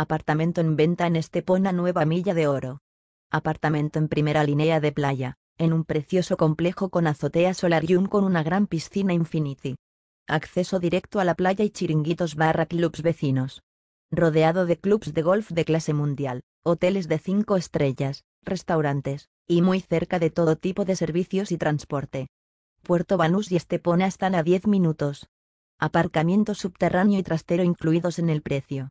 Apartamento en venta en Estepona Nueva Milla de Oro. Apartamento en primera línea de playa, en un precioso complejo con azotea solarium con una gran piscina infinity. Acceso directo a la playa y chiringuitos barra clubs vecinos. Rodeado de clubs de golf de clase mundial, hoteles de 5 estrellas, restaurantes, y muy cerca de todo tipo de servicios y transporte. Puerto Banús y Estepona están a 10 minutos. Aparcamiento subterráneo y trastero incluidos en el precio.